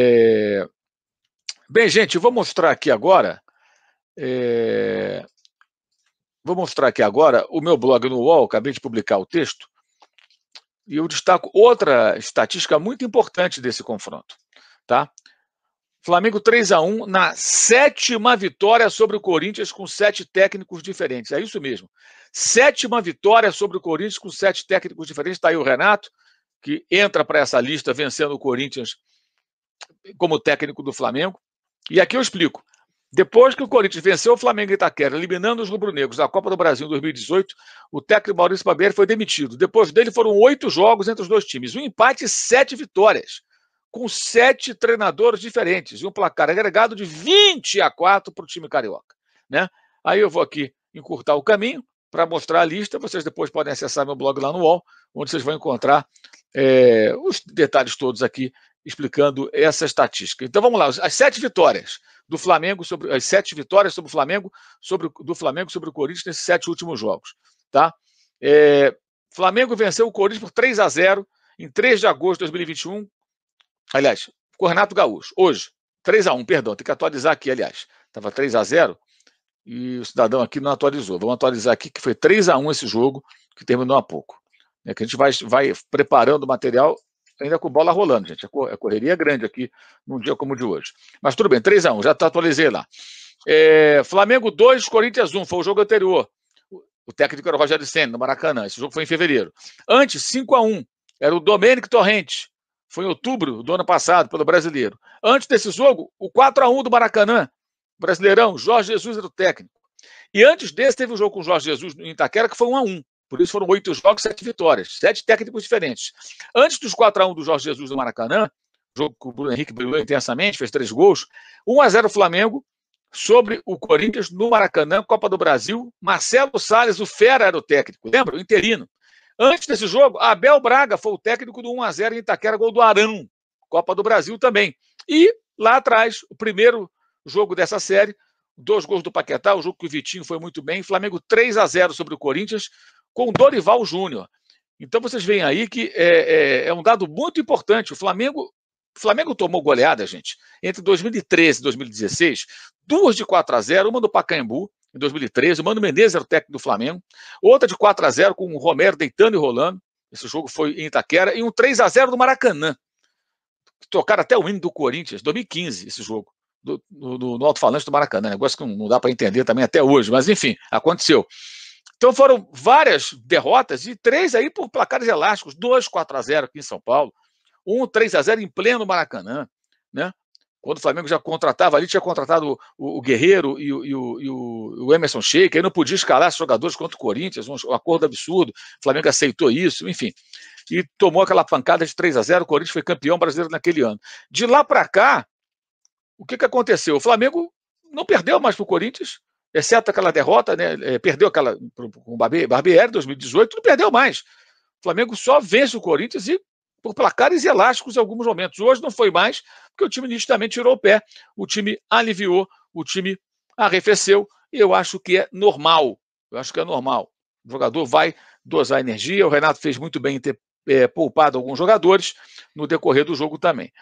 É... Bem, gente, vou mostrar aqui agora. É... Vou mostrar aqui agora o meu blog no UOL, acabei de publicar o texto, e eu destaco outra estatística muito importante desse confronto. Tá? Flamengo 3 a 1 na sétima vitória sobre o Corinthians com sete técnicos diferentes. É isso mesmo. Sétima vitória sobre o Corinthians com sete técnicos diferentes. Está aí o Renato, que entra para essa lista vencendo o Corinthians como técnico do Flamengo. E aqui eu explico. Depois que o Corinthians venceu o Flamengo e Itaquera, eliminando os rubro-negros da Copa do Brasil em 2018, o técnico Maurício Barbieri foi demitido. Depois dele foram oito jogos entre os dois times, um empate e sete vitórias, com sete treinadores diferentes e um placar agregado de 20 a 4 para o time carioca. Né? Aí eu vou aqui encurtar o caminho para mostrar a lista. Vocês depois podem acessar meu blog lá no UOL, onde vocês vão encontrar é, os detalhes todos aqui explicando essa estatística. Então vamos lá, as sete vitórias do Flamengo sobre as sete vitórias sobre o Flamengo sobre do Flamengo sobre o Corinthians nesses sete últimos jogos, tá? É, Flamengo venceu o Corinthians por 3 a 0 em 3 de agosto de 2021. Aliás, Cornato Gaúcho, hoje, 3 a 1, perdão, tem que atualizar aqui, aliás. Estava 3 a 0 e o cidadão aqui não atualizou. Vamos atualizar aqui que foi 3 a 1 esse jogo que terminou há pouco. É que a gente vai, vai preparando o material ainda com bola rolando, gente. A é é correria é grande aqui num dia como o de hoje. Mas tudo bem, 3x1, já tá, atualizei lá. É, Flamengo 2, Corinthians 1, foi o jogo anterior. O técnico era o Rogério Senna, no Maracanã. Esse jogo foi em fevereiro. Antes, 5x1. Era o Domênico Torrente. Foi em outubro do ano passado, pelo brasileiro. Antes desse jogo, o 4x1 do Maracanã. Brasileirão, Jorge Jesus era o técnico. E antes desse, teve o um jogo com o Jorge Jesus no Itaquera, que foi 1x1. Por isso foram oito jogos, sete vitórias, sete técnicos diferentes. Antes dos 4 a 1 do Jorge Jesus no Maracanã, jogo que o Bruno Henrique brilhou intensamente, fez três gols, 1 a 0 Flamengo sobre o Corinthians no Maracanã, Copa do Brasil. Marcelo Salles, o fera era o técnico, lembra? O interino. Antes desse jogo, Abel Braga foi o técnico do 1 a 0 em Itaquera, gol do Arão, Copa do Brasil também. E lá atrás, o primeiro jogo dessa série, dois gols do Paquetá, o jogo que o Vitinho foi muito bem, Flamengo 3 a 0 sobre o Corinthians, com Dorival Júnior. Então vocês veem aí que é, é, é um dado muito importante. O Flamengo o Flamengo tomou goleada, gente, entre 2013 e 2016, duas de 4 a 0 uma do Pacaembu, em 2013, o Mano Menezes era o técnico do Flamengo, outra de 4 a 0 com o Romero deitando e rolando, esse jogo foi em Itaquera, e um 3 a 0 do Maracanã, tocaram até o hino do Corinthians, 2015, esse jogo, do, do, do, no alto-falante do Maracanã, negócio que não dá para entender também até hoje, mas enfim, aconteceu. Então foram várias derrotas e três aí por placares elásticos, dois 4 a 0 aqui em São Paulo, um 3 a 0 em pleno Maracanã, né? Quando o Flamengo já contratava ali, tinha contratado o, o Guerreiro e, o, e o, e o Emerson Sheik, aí não podia escalar jogadores contra o Corinthians, um, um acordo absurdo. O Flamengo aceitou isso, enfim. E tomou aquela pancada de 3 a 0 o Corinthians foi campeão brasileiro naquele ano. De lá para cá, o que, que aconteceu? O Flamengo não perdeu mais para o Corinthians, exceto aquela derrota, né, eh, perdeu aquela com o Barbieri 2018, não perdeu mais. O Flamengo só vence o Corinthians e por placares elásticos em alguns momentos. Hoje não foi mais, porque o time nitidamente tirou o pé, o time aliviou, o time arrefeceu, e eu acho que é normal. Eu acho que é normal. O jogador vai dosar energia, o Renato fez muito bem em ter é, poupado alguns jogadores no decorrer do jogo também.